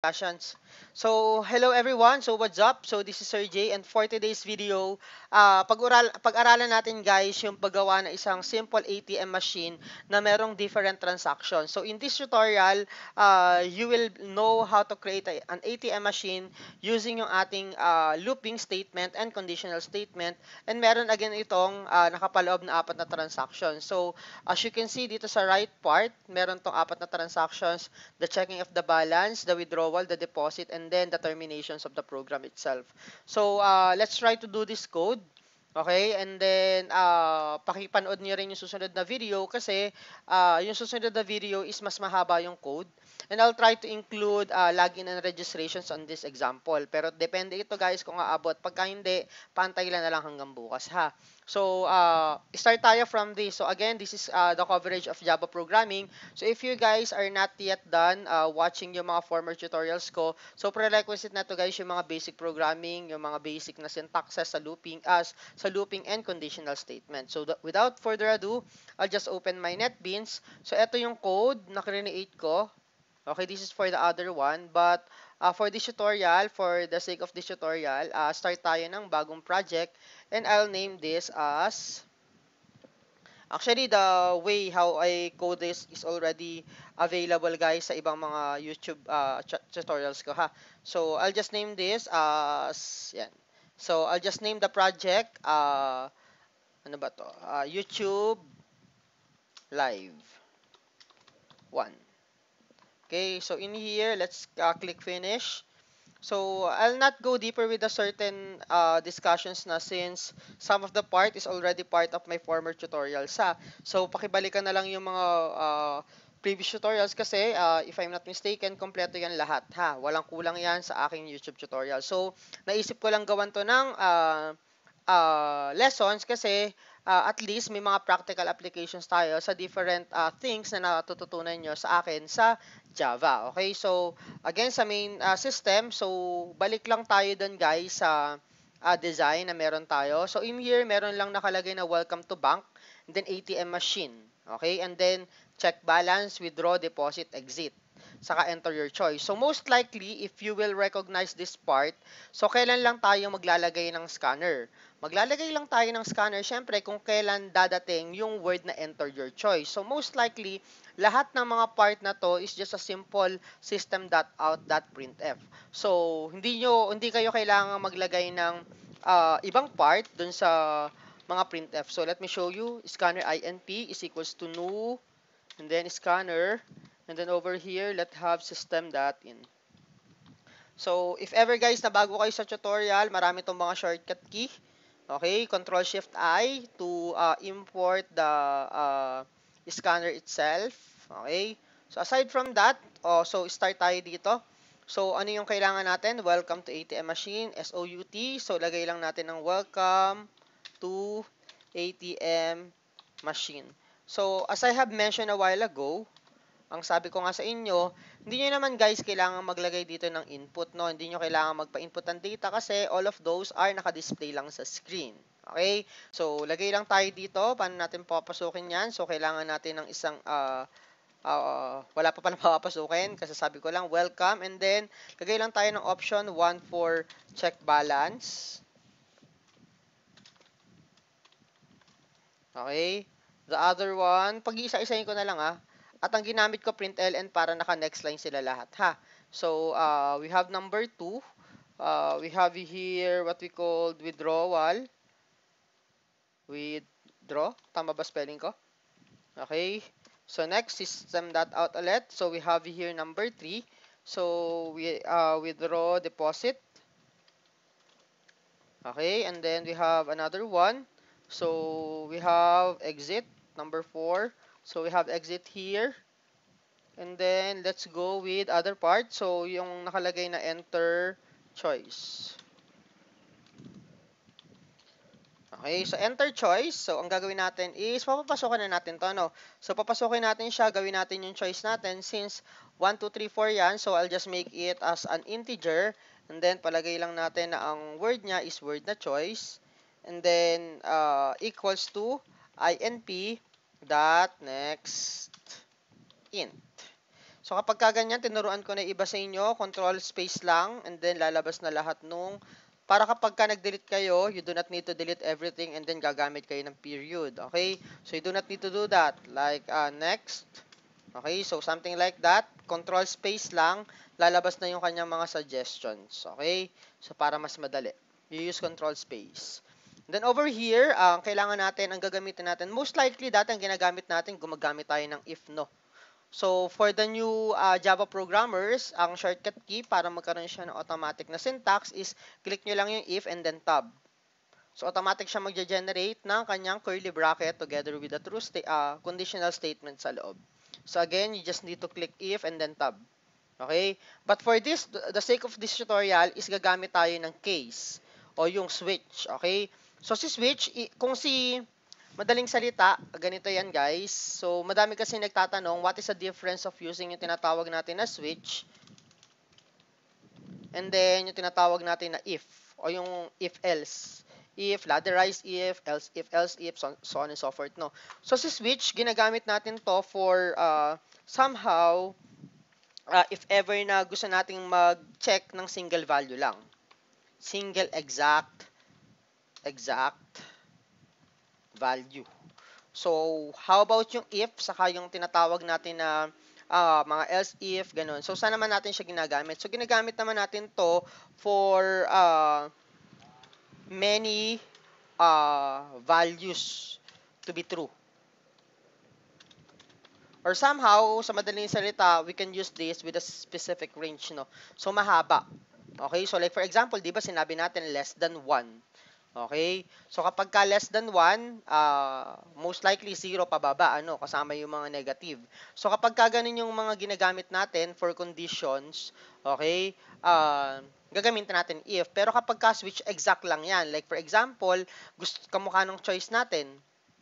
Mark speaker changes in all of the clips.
Speaker 1: discussions. So, hello everyone. So, what's up? So, this is Sir Jay and for today's video, uh, pag-ural, pag-aralan natin guys yung paggawa ng isang simple ATM machine na merong different transactions. So, in this tutorial, uh, you will know how to create a, an ATM machine using yung ating uh, looping statement and conditional statement and meron again itong uh, nakapaloob na apat na transactions. So, as you can see dito sa right part, meron tong apat na transactions, the checking of the balance, the withdrawal, withdrawal, the deposit, and then the terminations of the program itself. So, uh, let's try to do this code. Okay? And then, uh, pakipanood niyo rin yung susunod na video kasi uh, yung susunod na video is mas mahaba yung code. And I'll try to include uh, login and registrations on this example. Pero depende ito guys kung aabot. Pagka hindi, pantay lang na lang hanggang bukas ha. So, uh, start tayo from this. So again, this is uh, the coverage of Java programming. So if you guys are not yet done uh, watching yung mga former tutorials ko, so prerequisite na to guys yung mga basic programming, yung mga basic na syntaxes sa looping as sa looping and conditional statement. So without further ado, I'll just open my NetBeans. So ito yung code na create ko Okay, this is for the other one. But uh, for this tutorial, for the sake of this tutorial, uh, start tayo ng bagong project. And I'll name this as... Actually, the way how I code this is already available, guys, sa ibang mga YouTube uh, tutorials ko, ha? So, I'll just name this as... Yan. So, I'll just name the project... Uh, ano ba to? Uh, YouTube Live 1. Okay, so in here, let's uh, click finish. So, I'll not go deeper with the certain uh, discussions na since some of the part is already part of my former tutorials. Ha? So, pakibalikan na lang yung mga uh, previous tutorials kasi uh, if I'm not mistaken, kompleto yan lahat. ha Walang kulang yan sa aking YouTube tutorial. So, naisip ko lang gawan to ng uh, uh, lessons kasi uh, at least may mga practical applications tayo sa different uh, things na natututunan nyo sa akin sa Java. Okay, so again sa main uh, system, so balik lang tayo dun guys sa uh, design na meron tayo. So in here, meron lang nakalagay na welcome to bank, then ATM machine. Okay, and then check balance, withdraw, deposit, exit saka enter your choice. So most likely, if you will recognize this part, so kailan lang tayo maglalagay ng scanner? Maglalagay lang tayo ng scanner, syempre, kung kailan dadating yung word na enter your choice. So, most likely, lahat ng mga part na to is just a simple system.out.printf. So, hindi, nyo, hindi kayo kailangan maglagay ng uh, ibang part dun sa mga printf. So, let me show you. Scanner INP is equals to new, and then scanner, and then over here, let have system.in. So, if ever guys, na bago kayo sa tutorial, marami tong mga shortcut key. Okay, Control Shift I to uh, import the uh, scanner itself. Okay? So aside from that, oh, so start tayo dito. So ano yung kailangan natin? Welcome to ATM machine, SOUT. So lagay lang natin ng welcome to ATM machine. So as I have mentioned a while ago, ang sabi ko nga sa inyo, hindi nyo naman guys kailangan maglagay dito ng input, no? Hindi nyo kailangan magpa-input ng data kasi all of those are nakadisplay lang sa screen. Okay? So, lagay lang tayo dito. Paano natin papasukin yan? So, kailangan natin ng isang, uh, uh, wala pa pala papasukin. Kasi sabi ko lang, welcome. And then, lagay lang tayo ng option 1 for check balance. Okay? The other one, pag-iisa-isahin ko na lang ah. At ang ginamit ko print ln para naka next line sila lahat ha. So uh, we have number 2. Uh, we have here what we called withdrawal. Withdraw. Tama ba spelling ko? Okay. So next system that ulit. So we have here number 3. So we uh, withdraw deposit. Okay, and then we have another one. So we have exit number 4. So we have exit here. And then let's go with other part. So yung nakalagay na enter choice. Okay, so enter choice. So, ang gagawin natin is, papapasokin na natin to, no? So, papasokin natin siya, gawin natin yung choice natin. Since 1, 2, 3, 4 yan, so I'll just make it as an integer. And then, palagay lang natin na ang word niya is word na choice. And then, uh, equals to INP dot next int. So kapag kaganyan, tinuruan ko na iba sa inyo, control space lang, and then lalabas na lahat nung, para kapag ka nag-delete kayo, you do not need to delete everything, and then gagamit kayo ng period, okay? So you do not need to do that, like uh, next, okay? So something like that, control space lang, lalabas na yung kanyang mga suggestions, okay? So para mas madali, you use control space. Then over here, ah, ang uh, kailangan natin, ang gagamitin natin, most likely dati ang ginagamit natin, gumagamit tayo ng if no. So for the new uh, Java programmers, ang shortcut key para magkaroon siya ng automatic na syntax is click nyo lang yung if and then tab. So automatic siya magja-generate ng kanyang curly bracket together with the true sta uh, conditional statement sa loob. So again, you just need to click if and then tab. Okay? But for this, the sake of this tutorial is gagamit tayo ng case o yung switch. Okay? So, si switch, kung si madaling salita, ganito yan guys. So, madami kasi nagtatanong, what is the difference of using yung tinatawag natin na switch and then yung tinatawag natin na if o yung if else. If, ladderized if, else if, else if, so, so on and so forth. No? So, si switch, ginagamit natin to for uh, somehow, uh, if ever na gusto nating mag-check ng single value lang. Single exact exact value. So, how about yung if, saka yung tinatawag natin na uh, mga else if, ganun. So, saan naman natin siya ginagamit? So, ginagamit naman natin to for uh, many uh, values to be true. Or somehow, sa madaling salita, we can use this with a specific range, no? So, mahaba. Okay? So, like for example, di ba sinabi natin less than 1. Okay? So kapag ka less than 1, uh, ah, most likely 0 pababa, ano, kasama yung mga negative. So kapag ka ganun yung mga ginagamit natin for conditions, okay, uh, gagamitin natin if. Pero kapag ka switch exact lang yan, like for example, gusto, kamukha ng choice natin,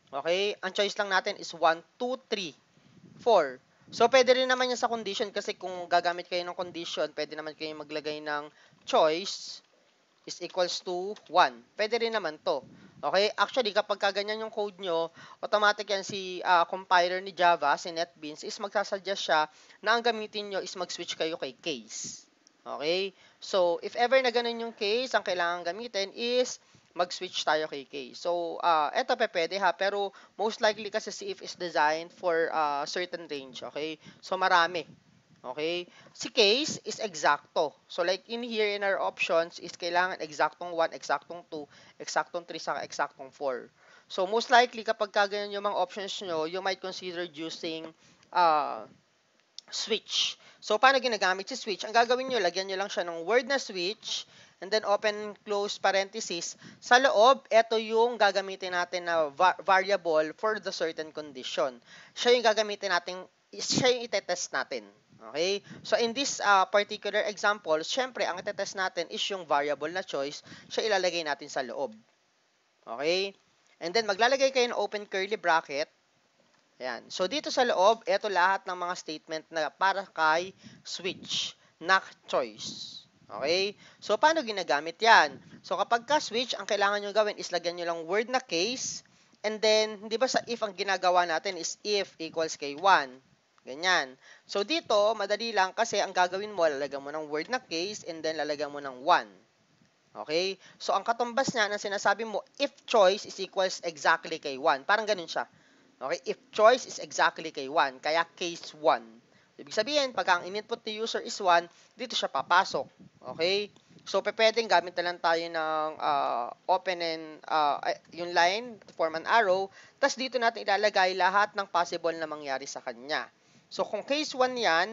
Speaker 1: okay, ang choice lang natin is 1, 2, 3, 4. So, pwede rin naman yan sa condition kasi kung gagamit kayo ng condition, pwede naman kayo maglagay ng choice is equals to 1. Pwede rin naman to. Okay? Actually, kapag kaganyan yung code nyo, automatic yan si uh, compiler ni Java, si NetBeans, is magsasuggest siya na ang gamitin nyo is mag-switch kayo kay case. Okay? So, if ever na ganun yung case, ang kailangan gamitin is mag-switch tayo kay case. So, uh, eto pe pwede ha, pero most likely kasi si if is designed for uh, certain range. Okay? So, marami. Okay? Si case is exacto. So like in here in our options is kailangan exactong 1, exactong 2, exactong 3, saka exactong 4. So most likely kapag kaganyan yung mga options nyo, you might consider using uh, switch. So paano ginagamit si switch? Ang gagawin nyo, lagyan nyo lang siya ng word na switch and then open close parenthesis. Sa loob, ito yung gagamitin natin na va variable for the certain condition. Siya yung gagamitin natin, siya yung itetest natin. Okay? So, in this uh, particular example, syempre, ang itetest natin is yung variable na choice, siya ilalagay natin sa loob. Okay? And then, maglalagay kayo ng open curly bracket. Ayan. So, dito sa loob, ito lahat ng mga statement na para kay switch, na choice. Okay? So, paano ginagamit yan? So, kapag ka-switch, ang kailangan nyo gawin is lagyan nyo lang word na case, and then, di ba sa if ang ginagawa natin is if equals k1. Ganyan. So, dito, madali lang kasi ang gagawin mo, lalagyan mo ng word na case and then lalagyan mo ng 1. Okay? So, ang katumbas niya na sinasabi mo, if choice is equals exactly kay 1. Parang ganun siya. Okay? If choice is exactly kay 1, kaya case 1. Ibig sabihin, pagka ang input ni user is 1, dito siya papasok. Okay? So, pwedeng gamit na lang tayo ng uh, open and uh, yung line, form an arrow. Tapos dito natin ilalagay lahat ng possible na mangyari sa kanya. So, kung case 1 yan,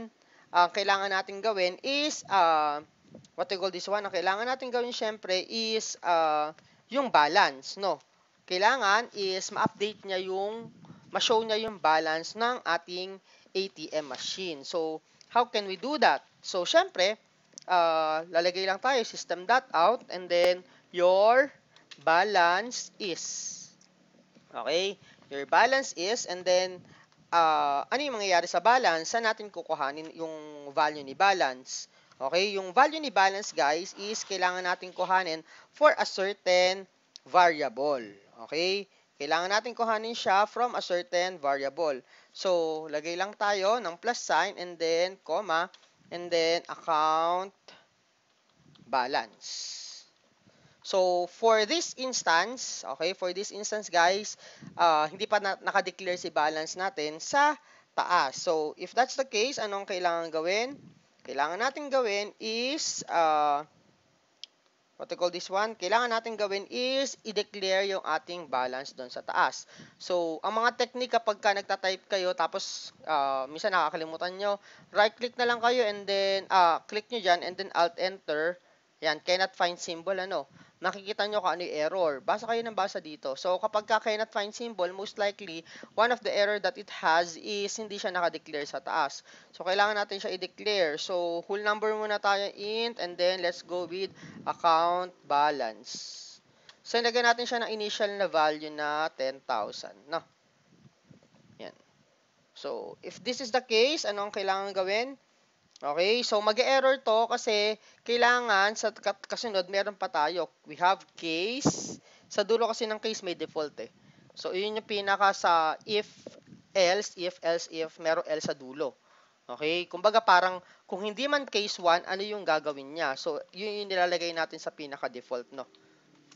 Speaker 1: ang uh, kailangan natin gawin is, uh, what we call this one, ang kailangan natin gawin syempre is uh, yung balance, no? Kailangan is ma-update niya yung, ma-show niya yung balance ng ating ATM machine. So, how can we do that? So, syempre, uh, lalagay lang tayo system.out and then your balance is. Okay? Your balance is and then uh, ano yung mangyayari sa balance, saan natin kukuhanin yung value ni balance. Okay, yung value ni balance guys is kailangan natin kuhanin for a certain variable. Okay, kailangan natin kuhanin siya from a certain variable. So, lagay lang tayo ng plus sign and then comma and then account balance. So, for this instance, okay, for this instance guys, uh, hindi pa na naka-declare si balance natin sa taas. So, if that's the case, anong kailangan gawin? Kailangan natin gawin is, uh, what we call this one, kailangan natin gawin is i-declare yung ating balance doon sa taas. So, ang mga technique kapag ka nagta-type kayo, tapos uh, minsan nakakalimutan nyo, right-click na lang kayo and then, uh, click nyo dyan and then alt-enter, yan, cannot find symbol, ano nakikita nyo kung ano yung error. Basa kayo ng basa dito. So, kapag ka cannot find symbol, most likely, one of the error that it has is hindi siya nakadeclare sa taas. So, kailangan natin siya i-declare. So, whole number muna tayo int and then let's go with account balance. So, lagyan natin siya ng initial na value na 10,000. No? Yan. So, if this is the case, ano ang kailangan gawin? Okay? So, mag-error to kasi kailangan sa kasunod, meron pa tayo. We have case. Sa dulo kasi ng case may default eh. So, yun yung pinaka sa if, else, if, else, if, meron else sa dulo. Okay? Kumbaga parang, kung hindi man case 1, ano yung gagawin niya? So, yun yung nilalagay natin sa pinaka-default, no?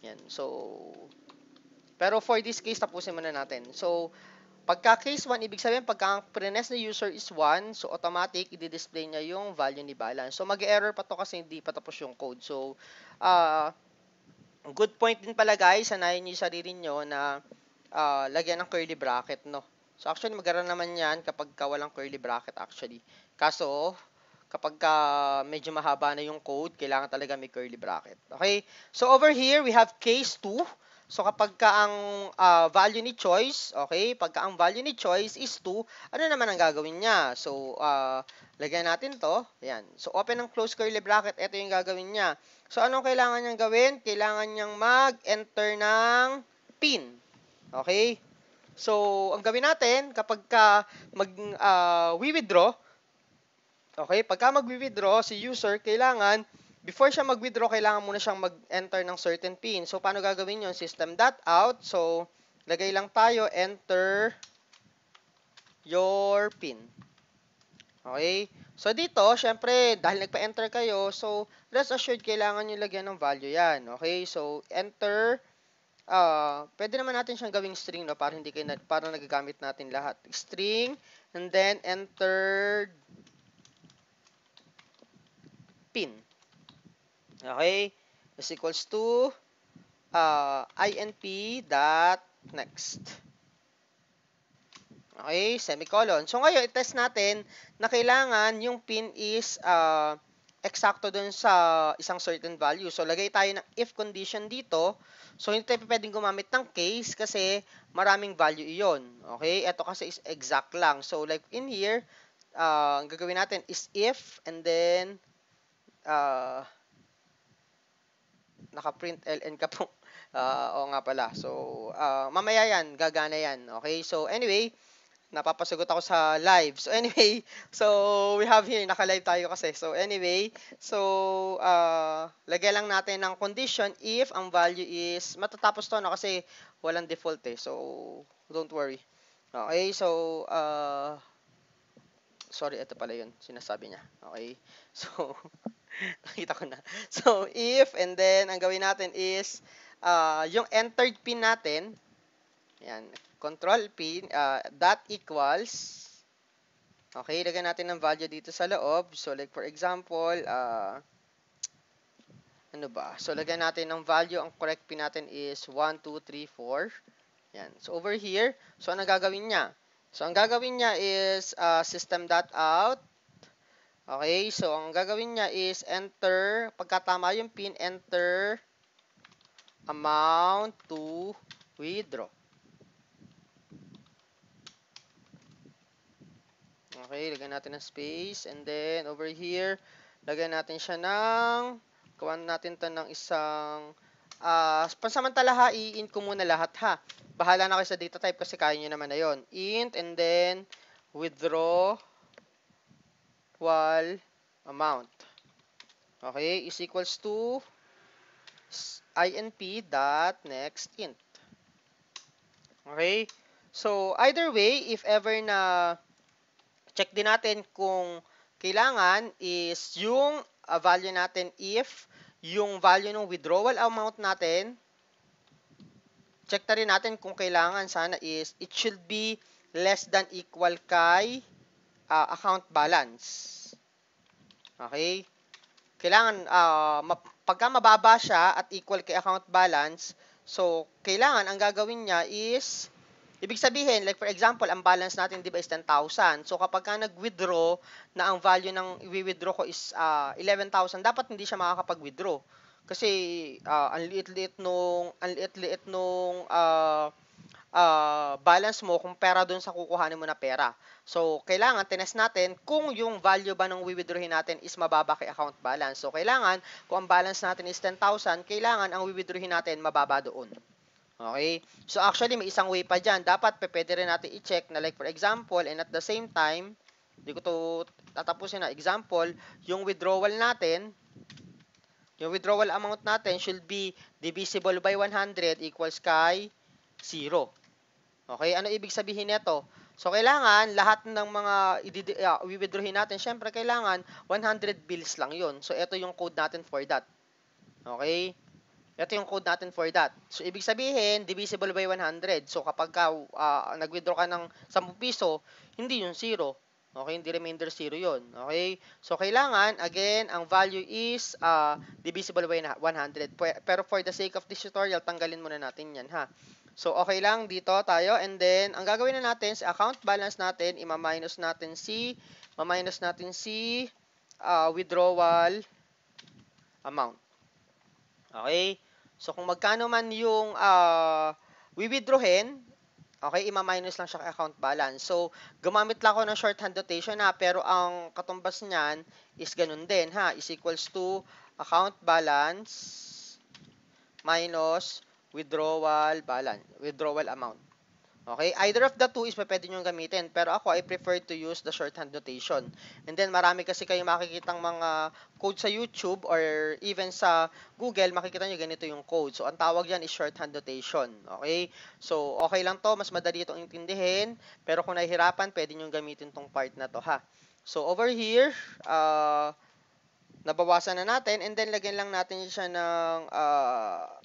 Speaker 1: Yan. So, pero for this case, tapusin muna natin. So, Pagka case 1, ibig sabihin pagka ang prenes ni user is 1, so automatic i-display niya yung value ni balance. So mag-error pa to kasi hindi pa tapos yung code. So uh, good point din pala guys, sanayin niyo yung sarili niyo na uh, lagyan ng curly bracket, no? So actually magara naman 'yan kapag ka walang curly bracket actually. Kaso kapag ka medyo mahaba na yung code, kailangan talaga may curly bracket. Okay? So over here we have case 2. So kapag ka ang uh, value ni choice, okay, pagka ang value ni choice is 2, ano naman ang gagawin niya? So uh, lagyan natin to. Ayun. So open ang close curly bracket, ito yung gagawin niya. So anong kailangan niyang gawin? Kailangan niyang mag-enter ng pin. Okay? So ang gawin natin kapag ka mag uh, ah, withdraw okay, pagka mag-withdraw si user, kailangan Before siya mag-withdraw, kailangan muna siyang mag-enter ng certain PIN. So, paano gagawin yun? System.out. So, lagay lang tayo, enter your PIN. Okay? So, dito, syempre, dahil nagpa-enter kayo, so, rest assured, kailangan nyo lagyan ng value yan. Okay? So, enter. Uh, pwede naman natin siyang gawing string, no? Para hindi kayo, na, para nagagamit natin lahat. String, and then, enter pin. Okay? Is equals to uh, inp dot next. Okay, semicolon. So ngayon, i-test natin na kailangan yung pin is uh, eksakto dun sa isang certain value. So lagay tayo ng if condition dito. So hindi tayo pwedeng gumamit ng case kasi maraming value iyon. Okay, ito kasi is exact lang. So like in here, uh, ang gagawin natin is if and then uh, naka-print LN ka po. Uh, oo nga pala. So, uh, mamaya yan, gagana yan. Okay, so anyway, napapasagot ako sa live. So anyway, so we have here, naka-live tayo kasi. So anyway, so uh, ah, lagyan lang natin ng condition if ang value is, matatapos to no, kasi walang default eh. So, don't worry. Okay, so, uh, sorry, ito pala yun, sinasabi niya. Okay, so, Nakita ko na. So, if, and then, ang gawin natin is, uh, yung entered pin natin, yan, control pin, uh, dot equals, okay, lagyan natin ng value dito sa loob. So, like, for example, uh, ano ba? So, lagyan natin ng value, ang correct pin natin is 1, 2, 3, 4. So, over here, so, ang gagawin niya? So, ang gagawin niya is uh, system.out Okay, so ang gagawin niya is enter, pagkatama yung pin, enter amount to withdraw. Okay, lagyan natin ng space and then over here, lagyan natin siya ng, kawan natin ito ng isang, uh, ah, pansamantala ha, i-int ko muna lahat ha. Bahala na kayo sa data type kasi kaya nyo naman na yun. Int and then withdraw equal amount. Okay, is equals to inp dot next int. Okay? So, either way, if ever na check din natin kung kailangan is yung uh, value natin if yung value ng withdrawal amount natin check na rin natin kung kailangan sana is it should be less than equal kay uh, account balance. Okay? Kailangan, uh, pagka mababa siya at equal kay account balance, so, kailangan, ang gagawin niya is, ibig sabihin, like for example, ang balance natin, di ba, is 10,000. So, kapag ka nag-withdraw, na ang value ng i-withdraw ko is uh, 11,000, dapat hindi siya makakapag-withdraw. Kasi, uh, ang liit-liit nung, ang liit-liit nung, uh, uh, balance mo kung pera doon sa kukuhanin mo na pera. So, kailangan tinest natin kung yung value ba ng withdrawin natin is mababa kay account balance. So, kailangan kung ang balance natin is 10,000, kailangan ang withdrawin natin mababa doon. Okay? So, actually, may isang way pa dyan. Dapat pwede rin natin i-check na like for example, and at the same time, hindi ko to tatapusin na. Example, yung withdrawal natin, yung withdrawal amount natin should be divisible by 100 equals kay 0. Okay, ano ibig sabihin nito? So, kailangan lahat ng mga uh, i-withdrawin natin, syempre, kailangan 100 bills lang yon So, ito yung code natin for that. Okay? Ito yung code natin for that. So, ibig sabihin, divisible by 100. So, kapag ka, uh, nag-withdraw ka ng 10 piso, hindi yung 0. Okay, hindi remainder 0 yon Okay? So, kailangan, again, ang value is uh, divisible by 100. Pero for the sake of this tutorial, tanggalin muna natin yan, ha? So, okay lang dito tayo. And then, ang gagawin na natin sa account balance natin, ima-minus natin si, ma-minus natin si uh, withdrawal amount. Okay? So, kung magkano man yung uh, withdrawin, okay, ima-minus lang siya account balance. So, gumamit lang ako ng shorthand notation ha, pero ang katumbas niyan is ganun din ha, is equals to account balance minus withdrawal balance, withdrawal amount. Okay? Either of the two is pwede nyo gamitin. Pero ako, I prefer to use the shorthand notation. And then, marami kasi kayong makikitang mga code sa YouTube or even sa Google, makikita nyo ganito yung code. So, ang tawag yan is shorthand notation. Okay? So, okay lang to. Mas madali itong intindihin. Pero kung nahihirapan, pwede nyo gamitin tong part na to, ha? So, over here, uh, nabawasan na natin. And then, lagyan lang natin siya ng... Uh,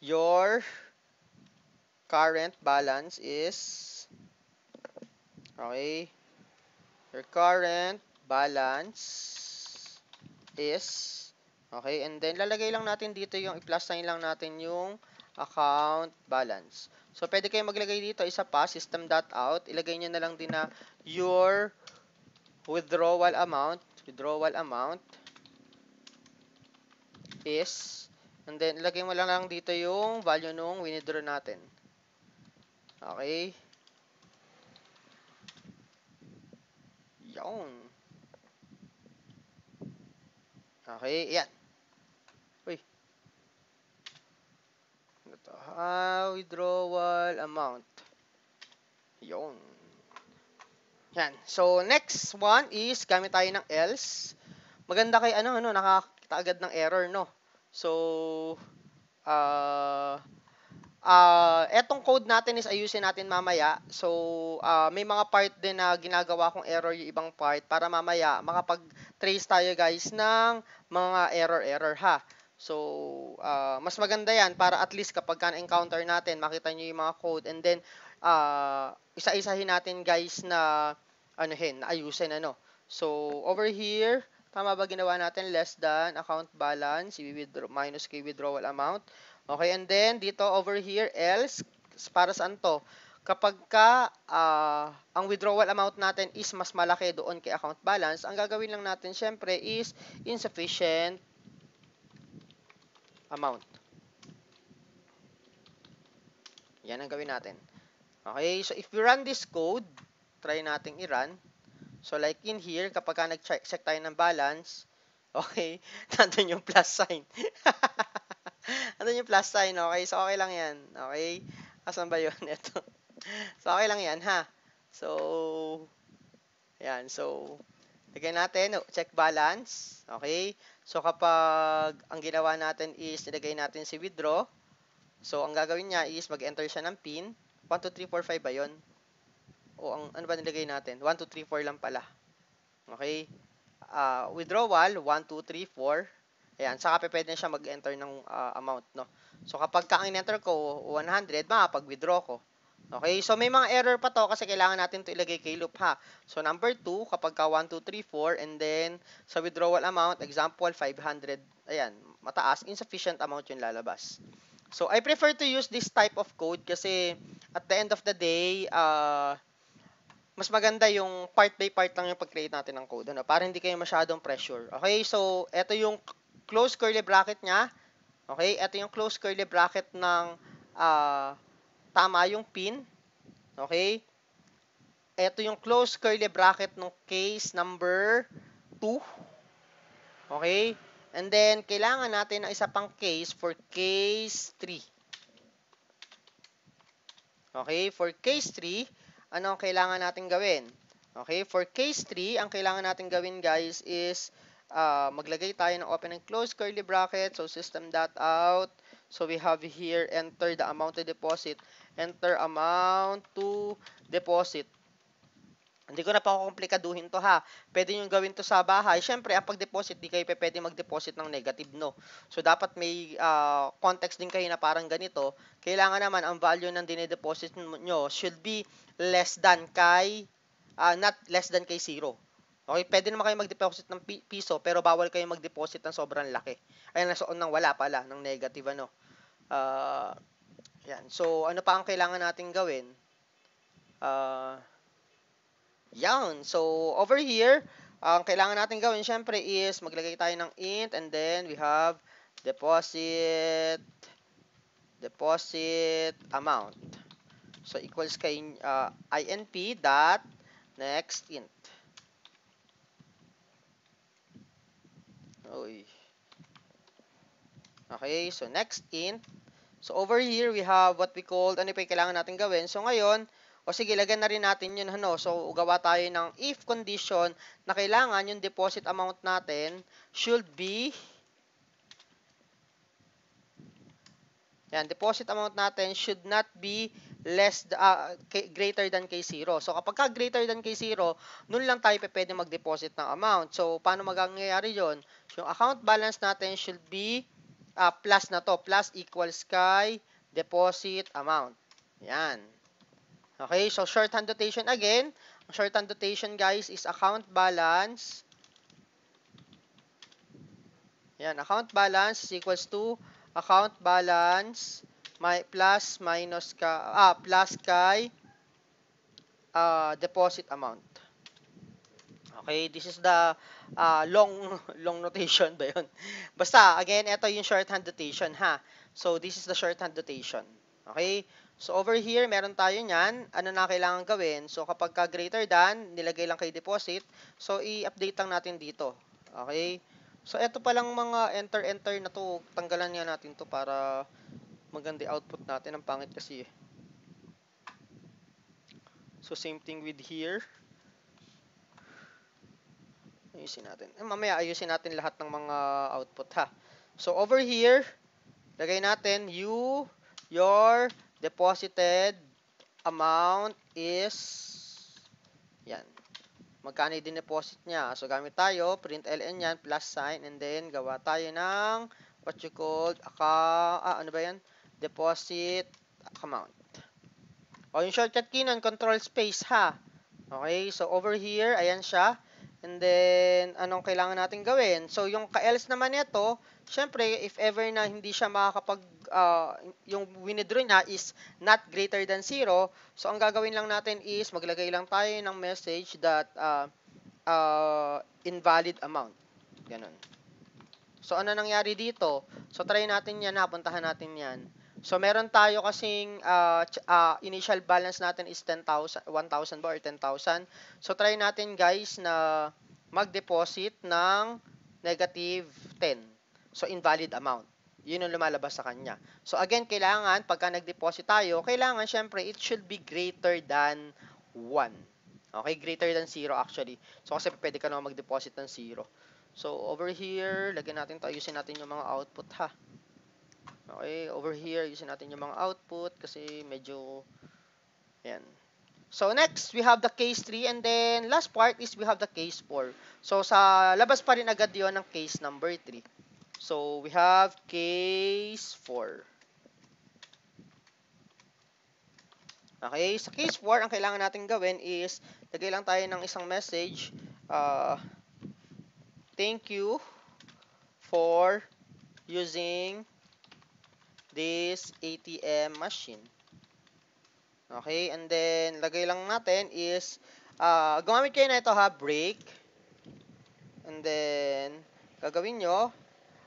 Speaker 1: your current balance is okay your current balance is okay and then lalagay lang natin dito yung i-plus sign lang natin yung account balance so pwede kayo maglagay dito isa pa system.out ilagay niyo na lang din na your withdrawal amount withdrawal amount is And then, ilagay mo lang lang dito yung value nung winidraw natin. Okay. Yung. Okay, yan. Uy. Ito, ah, withdrawal amount. Yun. Yan. So, next one is gamit tayo ng else. Maganda kay ano, ano, nakakita agad ng error, no? So, uh, uh, etong code natin is ayusin natin mamaya. So, uh, may mga part din na ginagawa kong error yung ibang part para mamaya makapag-trace tayo guys ng mga error-error ha. So, uh, mas maganda yan para at least kapag ka-encounter natin, makita nyo yung mga code and then uh, isa-isahin natin guys na ano hin, ayusin ano. So, over here, Tama ba ginawa natin? Less than account balance withdraw, minus kay withdrawal amount. Okay, and then dito over here, else, para saan to? Kapag ka uh, ang withdrawal amount natin is mas malaki doon kay account balance, ang gagawin lang natin syempre is insufficient amount. Yan ang gawin natin. Okay, so if you run this code, try nating i-run. So, like in here, kapag ka nag-check tayo ng balance, okay, nandun yung plus sign. nandun yung plus sign, okay? So, okay lang yan, okay? Asan ba yun? Ito. So, okay lang yan, ha? So, ayan. So, lagyan natin, oh, check balance, okay? So, kapag ang ginawa natin is, nilagay natin si withdraw, so, ang gagawin niya is, mag-enter siya ng PIN, 1, 2, 3, 4, 5 ba yun? o ang ano ba nilagay natin? 1, 2, 3, 4 lang pala. Okay? Uh, withdrawal, 1, 2, 3, 4. Ayan, saka pwede na siya mag-enter ng uh, amount, no? So, kapag ka ang enter ko, 100, makapag-withdraw ko. Okay? So, may mga error pa to kasi kailangan natin to ilagay kay loop, ha? So, number 2, kapag ka 1, 2, 3, 4, and then, sa withdrawal amount, example, 500, ayan, mataas, insufficient amount yung lalabas. So, I prefer to use this type of code kasi at the end of the day, uh, mas maganda yung part by part lang yung pag-create natin ng code, ano, para hindi kayo masyadong pressure. Okay, so, ito yung close curly bracket niya. Okay, ito yung close curly bracket ng uh, tama yung pin. Okay, ito yung close curly bracket ng case number 2. Okay, and then, kailangan natin ng isa pang case for case 3. Okay, for case 3, ano ang kailangan natin gawin? Okay, for case 3, ang kailangan natin gawin guys is uh, maglagay tayo ng open and close curly bracket. So, system.out. So, we have here, enter the amount to deposit. Enter amount to deposit. Hindi ko na pa kukomplikaduhin to ha. Pwede nyo gawin to sa bahay. Siyempre, ang pag-deposit, di kayo pwede mag-deposit ng negative, no? So, dapat may uh, context din kayo na parang ganito. Kailangan naman ang value ng dinedeposit nyo should be less than kay, uh, not less than kay zero. Okay, pwede naman kayo mag-deposit ng piso, pero bawal kayo mag-deposit ng sobrang laki. Ayun, so, nang wala pala, ng negative, ano. Uh, yan. So, ano pa ang kailangan natin gawin? Uh, yan. So, over here, ang kailangan natin gawin, syempre, is maglagay tayo ng int and then we have deposit deposit amount. So, equals kay uh, inp dot next int. Oy. Okay, so next int. So, over here, we have what we called, ano pa kailangan natin gawin. So, ngayon, o sige, lagyan na rin natin yun. Ano? So, gawa tayo ng if condition na kailangan yung deposit amount natin should be Yan, deposit amount natin should not be less uh, greater than K0. So kapag ka greater than K0, noon lang tayo pwedeng mag-deposit ng amount. So paano magagayari 'yon? yung account balance natin should be uh, plus na to, plus equals kay deposit amount. Yan. Okay, so shorthand notation again. Ang shorthand notation guys is account balance. Yan, account balance equals to account balance my plus minus ka ah plus kay uh, deposit amount. Okay, this is the uh, long long notation ba 'yon? Basta again, ito yung shorthand notation ha. So this is the shorthand notation. Okay? So over here, meron tayo niyan. Ano na kailangan gawin? So kapag ka greater than, nilagay lang kay deposit. So i-update lang natin dito. Okay? So ito pa lang mga enter enter na to, tanggalan niya natin to para maganda output natin. Ang pangit kasi. Eh. So same thing with here. Ayusin natin. Eh, mamaya ayusin natin lahat ng mga output ha. So over here, lagay natin you your Deposited amount is, yan. Magkano din deposit niya? So, gamit tayo, print LN yan, plus sign, and then gawa tayo ng what you called, aka, ah, ano ba yan? Deposit amount. O, yung shortcut key nun, control space, ha? Okay, so over here, ayan siya. And then, anong kailangan natin gawin? So, yung ka-else naman nito, syempre, if ever na hindi siya makakapag, uh, yung winidraw niya is not greater than 0, so ang gagawin lang natin is maglagay lang tayo ng message that uh, uh, invalid amount. Ganun. So ano nangyari dito? So try natin yan, napuntahan natin yan. So meron tayo kasing uh, uh, initial balance natin is 10,000, 1,000 ba or 10,000. So try natin guys na mag-deposit ng negative 10. So, invalid amount. Yun ang lumalabas sa kanya. So, again, kailangan, pagka nag-deposit tayo, kailangan, syempre, it should be greater than 1. Okay, greater than 0 actually. So, kasi pwede ka naman mag-deposit ng 0. So, over here, lagyan natin ito, ayusin natin yung mga output ha. Okay, over here, ayusin natin yung mga output kasi medyo, yan. So, next, we have the case 3 and then last part is we have the case 4. So, sa labas pa rin agad yon ng case number 3. So we have case 4. Okay, sa case 4, ang kailangan natin gawin is, lagay lang tayo ng isang message. Uh, thank you for using this ATM machine. Okay, and then lagay lang natin is, uh, gumamit kayo na ito ha, break. And then, gagawin nyo,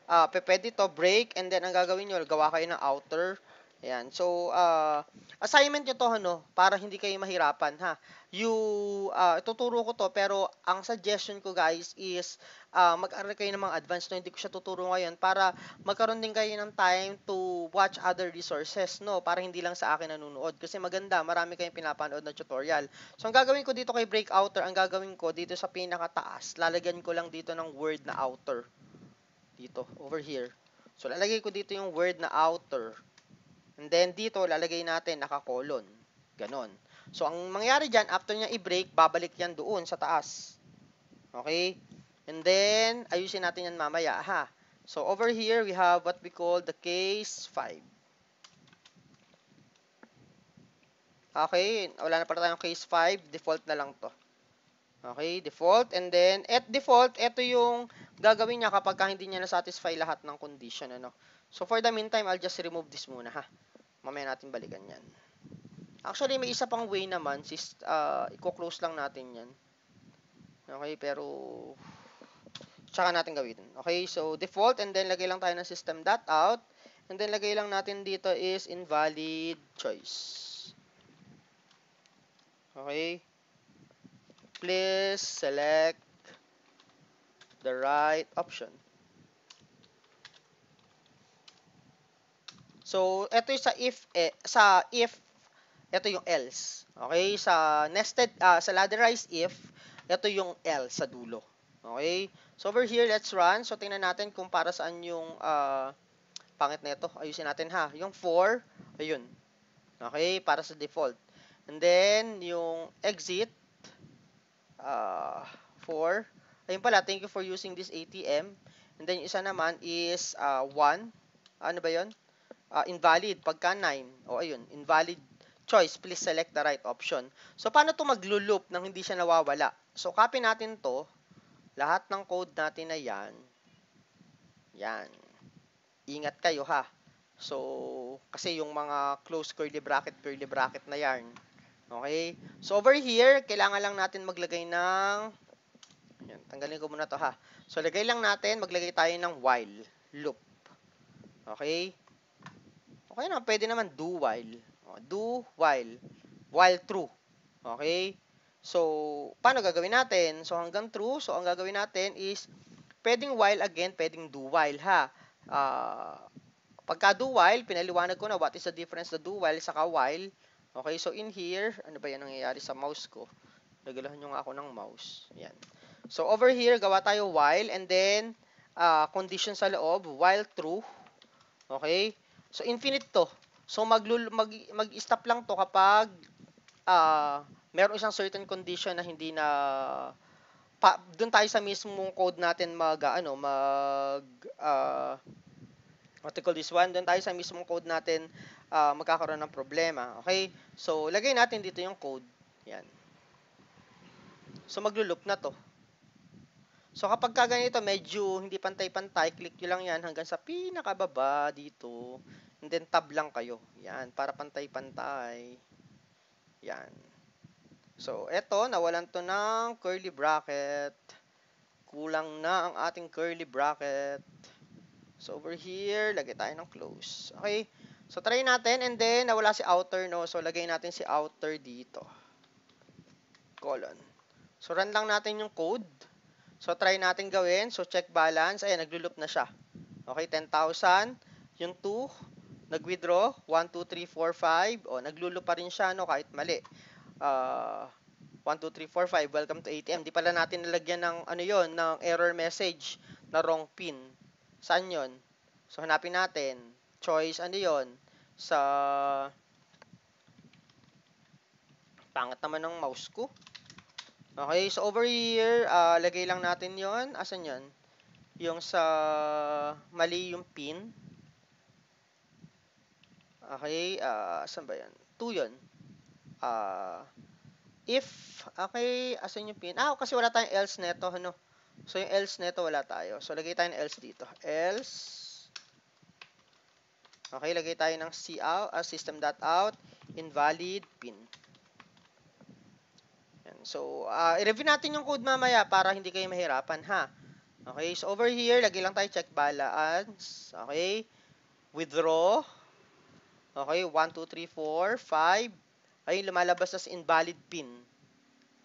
Speaker 1: uh, pwede to break and then ang gagawin nyo, gawa kayo ng outer. Ayan. So, uh, assignment nyo to, ano, para hindi kayo mahirapan, ha. You, uh, ah, tuturo ko to, pero ang suggestion ko, guys, is uh, mag-aral kayo ng mga advanced no? Hindi ko siya tuturo ngayon para magkaroon din kayo ng time to watch other resources, no? Para hindi lang sa akin nanonood. Kasi maganda, marami kayong pinapanood na tutorial. So, ang gagawin ko dito kay break outer, ang gagawin ko dito sa pinakataas, lalagyan ko lang dito ng word na outer. Dito, over here. So, lalagay ko dito yung word na outer. And then, dito, lalagay natin naka-colon. Ganon. So, ang mangyari dyan, after niya i-break, babalik yan doon sa taas. Okay? And then, ayusin natin yan mamaya. Ha? So, over here, we have what we call the case 5. Okay, wala na pala tayong case 5. Default na lang to. Okay, default. And then, at default, ito yung gagawin niya kapag hindi niya na-satisfy lahat ng condition. Ano? So, for the meantime, I'll just remove this muna, ha? Mamaya natin balikan yan. Actually, may isa pang way naman, sis, uh, i-close lang natin yan. Okay, pero tsaka natin gawin. Okay, so default and then lagay lang tayo ng system.out and then lagay lang natin dito is invalid choice. Okay? Please select the right option. So, ito yung sa if eh, sa if ito yung else. Okay? Sa nested uh, sa ladderized if, ito yung else sa dulo. Okay? So over here, let's run. So tingnan natin kung para saan yung uh, pangit na ito. Ayusin natin ha. Yung 4, ayun. Okay? Para sa default. And then, yung exit, uh, ah, 4, Ayun pala, thank you for using this ATM. And then, isa naman is uh, ah, 1. Ano ba yun? Uh, invalid, pagka 9. O, ayun, invalid choice. Please select the right option. So, paano to maglo-loop nang hindi siya nawawala? So, copy natin to. Lahat ng code natin na yan. Yan. Ingat kayo ha. So, kasi yung mga close curly bracket, curly bracket na yarn. Okay? So, over here, kailangan lang natin maglagay ng yan, tanggalin ko muna to ha. So, lagay lang natin, maglagay tayo ng while, loop. Okay? Okay na, pwede naman do while. Oh, do while, while true. Okay? So, paano gagawin natin? So, hanggang true. So, ang gagawin natin is, pwedeng while again, pwedeng do while ha. Uh, pagka do while, pinaliwanag ko na what is the difference the do while saka while. Okay, so in here, ano ba yan nangyayari sa mouse ko? Nagalahan nyo nga ako ng mouse. Ayan. So, over here, gawa tayo while and then uh, condition sa loob, while true. Okay? So, infinite to. So, mag-stop mag, mag lang to kapag uh, meron isang certain condition na hindi na pa, doon tayo sa mismong code natin mag ano mag uh, what call this one doon tayo sa mismong code natin uh, magkakaroon ng problema okay so lagay natin dito yung code yan so maglo-loop na to So kapag ka ganito, medyo hindi pantay-pantay, click nyo lang yan hanggang sa pinakababa dito. And then tab lang kayo. Yan, para pantay-pantay. Yan. So eto, nawalan to ng curly bracket. Kulang na ang ating curly bracket. So over here, lagay tayo ng close. Okay. So try natin and then nawala si outer no. So lagay natin si outer dito. Colon. So run lang natin yung code. So, try natin gawin. So, check balance. Ayan, nagluloop na siya. Okay, 10,000. Yung 2, nag-withdraw. 1, 2, 3, 4, 5. O, nagluloop pa rin siya, no, kahit mali. Uh, 1, 2, 3, 4, 5. Welcome to ATM. Di pala natin nalagyan ng, ano yon ng error message na wrong pin. Saan yon So, hanapin natin. Choice, ano yon Sa... Pangat naman ng mouse ko. Okay, so over here, uh, lagay lang natin yon Asan yon Yung sa mali yung pin. Okay, uh, ah, asan ba yan? 2 yun. Uh, if, okay, asan yung pin? Ah, oh, kasi wala tayong else neto, ano? So, yung else neto wala tayo. So, lagay tayo ng else dito. Else. Okay, lagay tayo ng cout, uh, system.out, invalid pin. Yan. So, uh, i-review natin yung code mamaya para hindi kayo mahirapan, ha? Okay, so over here, lagi lang tayo check balance. Okay, withdraw. Okay, 1, 2, 3, 4, 5. Okay, lumalabas as invalid pin.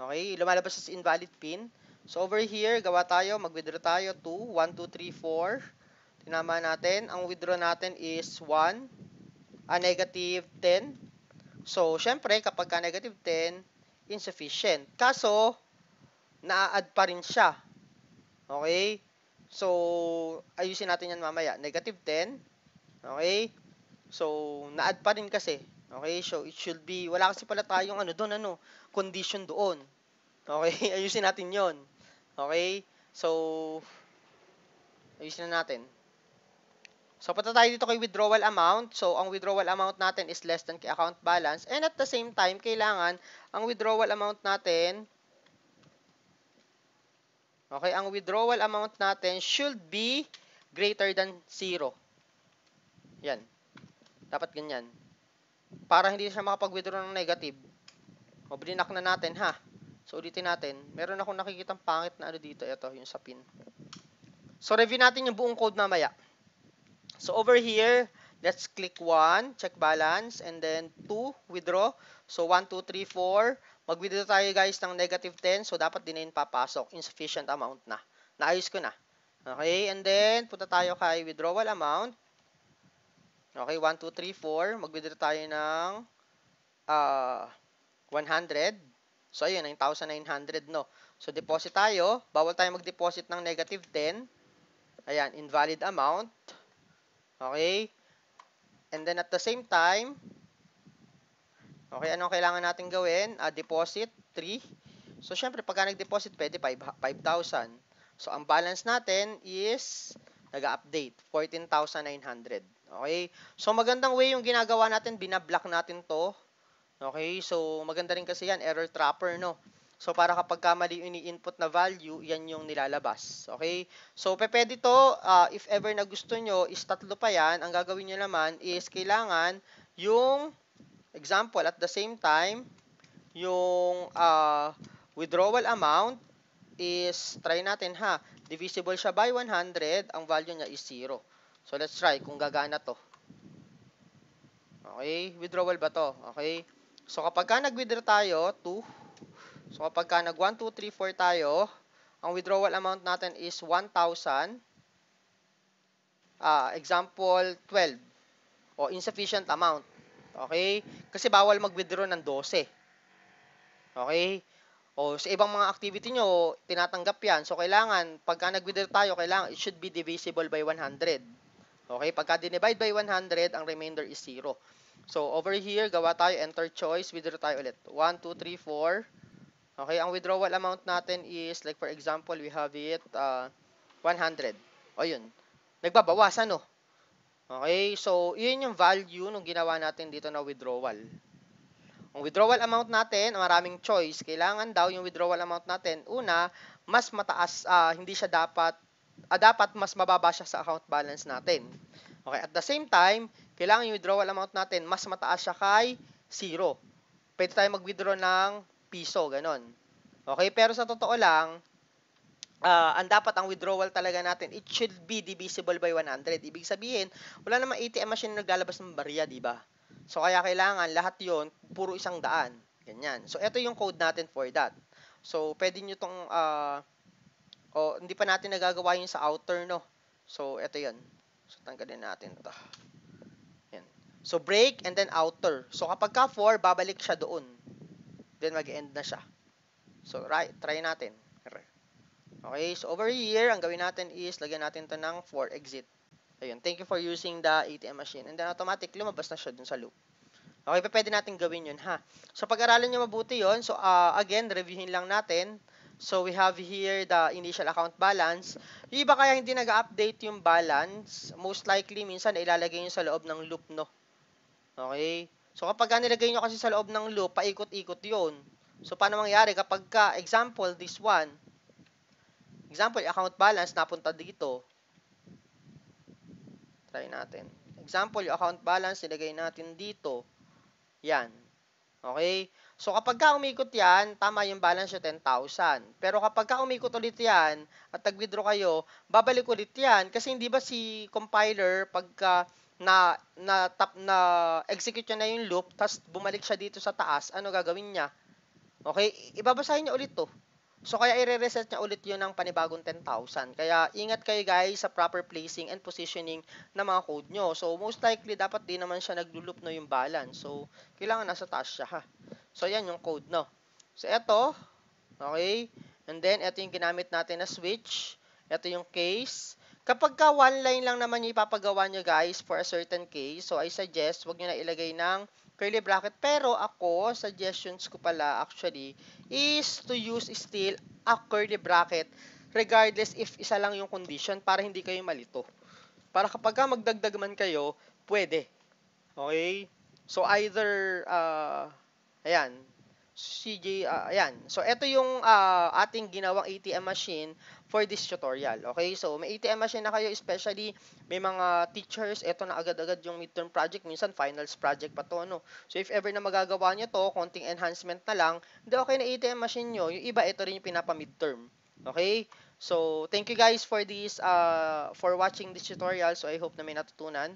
Speaker 1: Okay, lumalabas as invalid pin. So over here, gawa tayo, mag-withdraw tayo, 2, 1, 2, 3, 4. Tinama natin. Ang withdraw natin is 1, a negative 10. So, syempre, kapag ka negative 10, insufficient. Kaso, na-add pa rin siya. Okay? So, ayusin natin yan mamaya. Negative 10. Okay? So, na-add pa rin kasi. Okay? So, it should be, wala kasi pala tayong ano doon, ano, condition doon. Okay? Ayusin natin yon Okay? So, ayusin na natin. So, punta tayo dito kay withdrawal amount. So, ang withdrawal amount natin is less than kay account balance. And at the same time, kailangan ang withdrawal amount natin, okay, ang withdrawal amount natin should be greater than 0. Yan. Dapat ganyan. Para hindi siya makapag-withdraw ng negative. O, na natin, ha? So, ulitin natin. Meron akong nakikitang pangit na ano dito. Ito, yung sa pin. So, review natin yung buong code mamaya. So over here, let's click 1, check balance, and then 2, withdraw. So 1, 2, 3, 4. Mag-withdraw tayo guys ng negative 10. So dapat din na papasok. Insufficient amount na. Naayos ko na. Okay, and then punta tayo kay withdrawal amount. Okay, 1, 2, 3, 4. Mag-withdraw tayo ng uh, ah, 100. So ayun, 9,900 no. So deposit tayo. Bawal tayo mag-deposit ng negative 10. Ayan, invalid amount. Okay? And then at the same time, okay, anong kailangan natin gawin? Uh, deposit, 3. So, syempre, pagka nag-deposit, pwede 5,000. So, ang balance natin is, nag-update, 14,900. Okay? So, magandang way yung ginagawa natin, binablock natin to. Okay? So, maganda rin kasi yan, error trapper, no? So, para kapag mali yung ini-input na value, yan yung nilalabas. Okay? So, pwede to, uh, if ever na gusto nyo, is tatlo pa yan. Ang gagawin nyo naman is kailangan yung example at the same time, yung uh, withdrawal amount is, try natin ha, divisible siya by 100, ang value niya is 0. So, let's try kung gagana to. Okay? Withdrawal ba to? Okay? So, kapag ka nag-withdraw tayo, 2, So, kapag ka nag 1, 2, 3, 4 tayo, ang withdrawal amount natin is 1,000. Uh, ah, example, 12. O, insufficient amount. Okay? Kasi bawal mag-withdraw ng 12. Okay? O, sa ibang mga activity nyo, tinatanggap yan. So, kailangan, pagka nag-withdraw tayo, kailangan, it should be divisible by 100. Okay, pagka dinivide by 100, ang remainder is 0. So, over here, gawa tayo, enter choice, withdraw tayo ulit. 1, 2, 3, 4. Okay, ang withdrawal amount natin is, like for example, we have it uh, 100. O yun, nagbabawas, ano? Okay, so yun yung value nung ginawa natin dito na withdrawal. Ang withdrawal amount natin, maraming choice. Kailangan daw yung withdrawal amount natin, una, mas mataas, uh, hindi siya dapat, uh, dapat mas mababa siya sa account balance natin. Okay, at the same time, kailangan yung withdrawal amount natin, mas mataas siya kay 0. Pwede tayo mag-withdraw ng piso, ganon. Okay, pero sa totoo lang, uh, ang dapat ang withdrawal talaga natin, it should be divisible by 100. Ibig sabihin, wala namang ATM machine na naglalabas ng barya, di ba? So, kaya kailangan lahat yon puro isang daan. Ganyan. So, ito yung code natin for that. So, pwede nyo itong, uh, ah, o, oh, hindi pa natin nagagawa yun sa outer, no? So, ito yun. So, tanggalin natin ito. Yan. So, break and then outer. So, kapag ka 4, babalik siya doon then mag-end na siya. So, right, try natin. Okay, so over here, ang gawin natin is, lagyan natin to ng for exit. Ayun, thank you for using the ATM machine. And then automatic, lumabas na siya dun sa loop. Okay, pa pwede natin gawin yun, ha? So, pag-aralan nyo mabuti yon So, uh, again, reviewin lang natin. So, we have here the initial account balance. Yung iba kaya hindi nag-update yung balance, most likely, minsan, ilalagay yun sa loob ng loop, no? Okay? So kapag nilagay nyo kasi sa loob ng loop, paikot-ikot yon. So paano mangyayari? kapag ka, example, this one, example, account balance napunta dito. Try natin. Example, yung account balance, nilagay natin dito. Yan. Okay? So kapag ka umikot yan, tama yung balance yung 10,000. Pero kapag ka umikot ulit yan at nag-withdraw kayo, babalik ulit yan kasi hindi ba si compiler pagka na na tap na execute na yung loop tapos bumalik siya dito sa taas, ano gagawin niya? Okay, ibabasahin niya ulit 'to. So kaya i-reset niya ulit 'yon ng panibagong 10,000. Kaya ingat kayo guys sa proper placing and positioning ng mga code nyo. So most likely dapat din naman siya naglo no yung balance. So kailangan nasa taas siya ha. So yan yung code no. So eto, okay? And then eto yung ginamit natin na switch. Ito yung case. Kapag ka one line lang naman yung ipapagawa nyo guys for a certain case, so I suggest wag nyo na ilagay ng curly bracket. Pero ako, suggestions ko pala actually is to use still a curly bracket regardless if isa lang yung condition para hindi kayo malito. Para kapag ka magdagdag man kayo, pwede. Okay? So either, uh, ayan, CJ, uh, ah, ayan. So, ito yung uh, ating ginawang ATM machine for this tutorial. Okay, so may ATM machine na kayo, especially may mga teachers, ito na agad-agad yung midterm project, minsan finals project pa to, no? So, if ever na magagawa niyo to, konting enhancement na lang, hindi okay na ATM machine nyo, yung iba, ito rin yung pinapa-midterm. Okay? So, thank you guys for this, uh, for watching this tutorial. So, I hope na may natutunan.